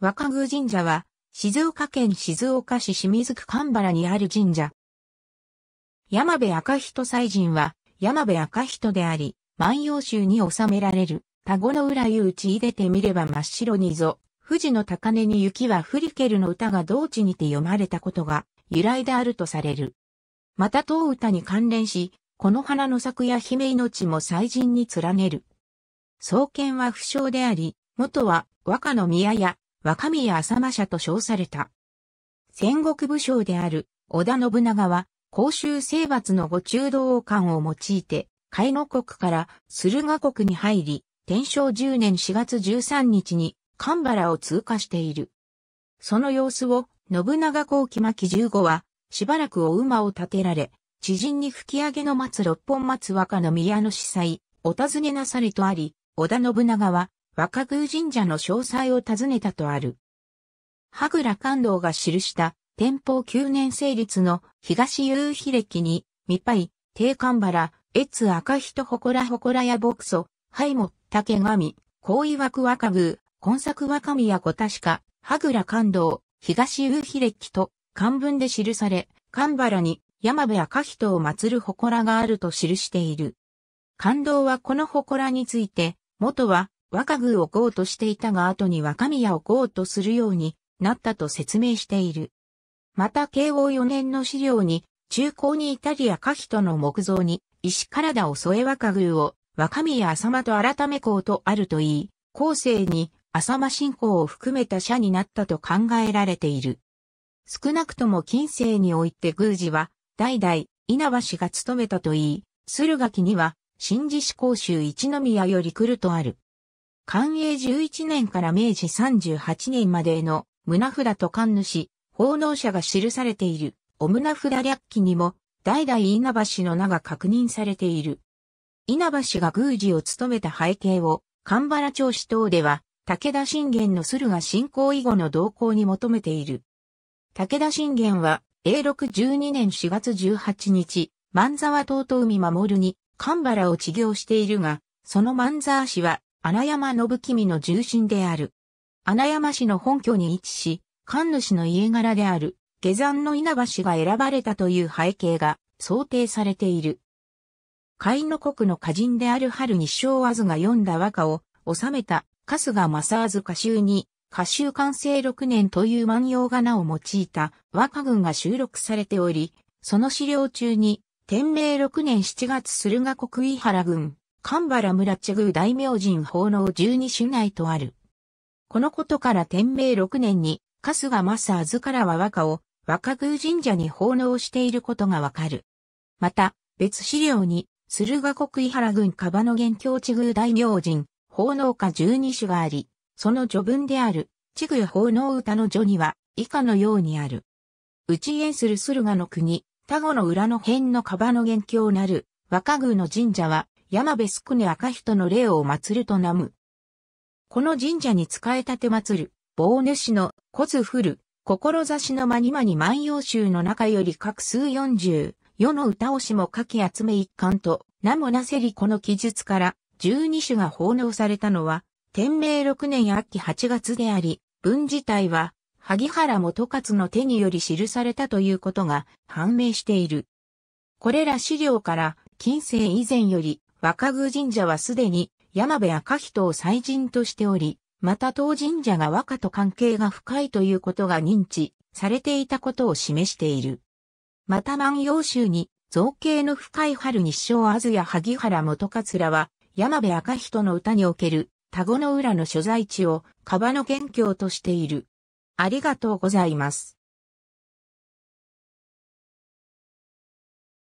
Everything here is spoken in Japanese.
若宮神社は、静岡県静岡市清水区神原にある神社。山部赤人祭神は、山部赤人であり、万葉集に収められる、田子の浦いうち入れてみれば真っ白にぞ、富士の高根に雪はフリケルの歌が同地にて読まれたことが、由来であるとされる。また当歌に関連し、この花の作や姫命も祭神に連ねる。創建は不詳であり、元は若の宮や若宮浅間社と称された。戦国武将である織田信長は、公衆征伐の御中道王冠を用いて、海護国から駿河国に入り、天正10年4月13日に神原を通過している。その様子を信長公期巻15は、しばらくお馬を立てられ、知人に吹き上げの松六本松若の宮の司祭、お尋ねなされとあり、織田信長は若宮神社の詳細を尋ねたとある。羽倉官道が記した天保9年成立の東夕日暦に、未杯、低 i 原、越赤人祠祠や牧祖、灰も、竹神、高い枠若宮、今作若宮子確か、羽倉官道、東夕日暦と、漢文で記され、官原に山部赤人を祀る祠があると記している。官道はこの祠について、元は若宮をこうとしていたが後に若宮をこうとするようになったと説明している。また慶応4年の資料に、中高にイタリア下人の木造に、石体を添え若宮を、若宮浅間と改め校とあるといい、後世に浅間信仰を含めた社になったと考えられている。少なくとも近世において宮司は、代々、稲葉氏が務めたといい、駿河期には、新寺市公衆一宮より来るとある。寛永11年から明治38年までの胸札と官主、奉納者が記されている、お胸札略記にも、代々稲葉氏の名が確認されている。稲葉氏が宮司を務めた背景を、神原町市等では、武田信玄の駿河信仰以後の動向に求めている。武田信玄は、永禄12年4月18日、万沢東と海守に、神原を治療しているが、その万沢氏は、穴山信君の重臣である。穴山氏の本拠に位置し、神主の家柄である、下山の稲葉氏が選ばれたという背景が想定されている。海の国の歌人である春日章和が読んだ和歌を収めた春日正和歌集に歌集完成6年という万葉仮名を用いた和歌群が収録されており、その資料中に天明6年7月駿河国井原郡神原村地宮大明神奉納十二種内とある。このことから天明6年に、春日正預からは和歌を和歌宮神社に奉納していることがわかる。また、別資料に、駿河国伊原郡カバの元京地宮大明神、奉納歌十二種があり、その序文である、地宮奉納歌の序には、以下のようにある。内縁する駿河の国、田子の裏の辺のカバの元京なる、歌宮の神社は、山部宿根赤人の霊を祀るとなむ。この神社に仕えたて祀る、棒主の、小津降る、志のまにまに万葉集の中より各数四十、世の歌をしも書き集め一貫と、名もなせりこの記述から、十二種が奉納されたのは、天明六年秋八月であり、文自体は、萩原元勝の手により記されたということが判明している。これら資料から、近世以前より、若宮神社はすでに山部赤人を祭神としており、また当神社が和歌と関係が深いということが認知されていたことを示している。また万葉集に造形の深い春日照ずや萩原元桂は山部赤人の歌における田子の浦の所在地を川の元凶としている。ありがとうございます。